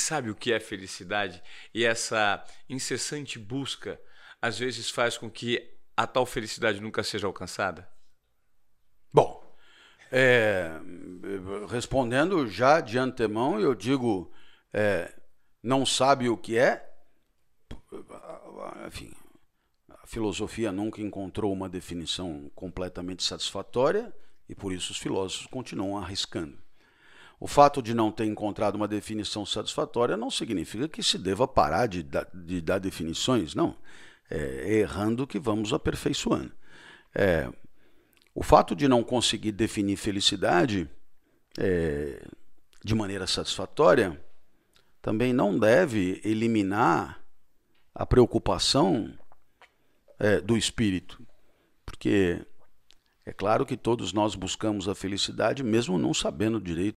sabe o que é felicidade? E essa incessante busca às vezes faz com que a tal felicidade nunca seja alcançada? Bom, é, respondendo já de antemão, eu digo: é, não sabe o que é. Enfim, a filosofia nunca encontrou uma definição completamente satisfatória e por isso os filósofos continuam arriscando. O fato de não ter encontrado uma definição satisfatória não significa que se deva parar de, da, de dar definições, não. É, é errando que vamos aperfeiçoando. É, o fato de não conseguir definir felicidade é, de maneira satisfatória também não deve eliminar a preocupação é, do espírito, porque é claro que todos nós buscamos a felicidade, mesmo não sabendo direito